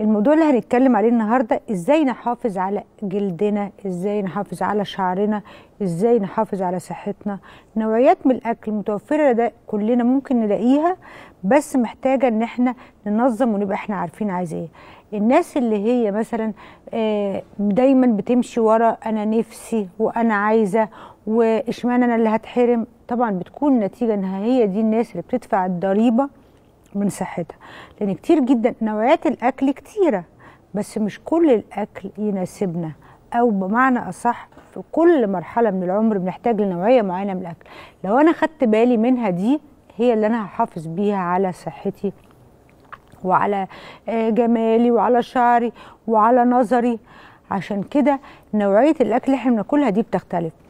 الموضوع اللي هنتكلم عليه النهارده ازاي نحافظ على جلدنا ازاي نحافظ على شعرنا ازاي نحافظ على صحتنا نوعيات من الاكل متوفره ده كلنا ممكن نلاقيها بس محتاجه ان احنا ننظم ونبقى احنا عارفين عايز ايه الناس اللي هي مثلا آه، دايما بتمشي ورا انا نفسي وانا عايزه واشمعنى انا اللي هتحرم طبعا بتكون نتيجه انها هي دي الناس اللي بتدفع الضريبه من صحتها لان كتير جدا نوعيات الاكل كتيره بس مش كل الاكل يناسبنا او بمعنى اصح في كل مرحله من العمر بنحتاج لنوعيه معينه من الاكل لو انا خدت بالي منها دي هي اللي انا هحافظ بيها على صحتي وعلى آه، جمالي وعلى شعري وعلى نظري عشان كده نوعيه الاكل اللي احنا بناكلها دي بتختلف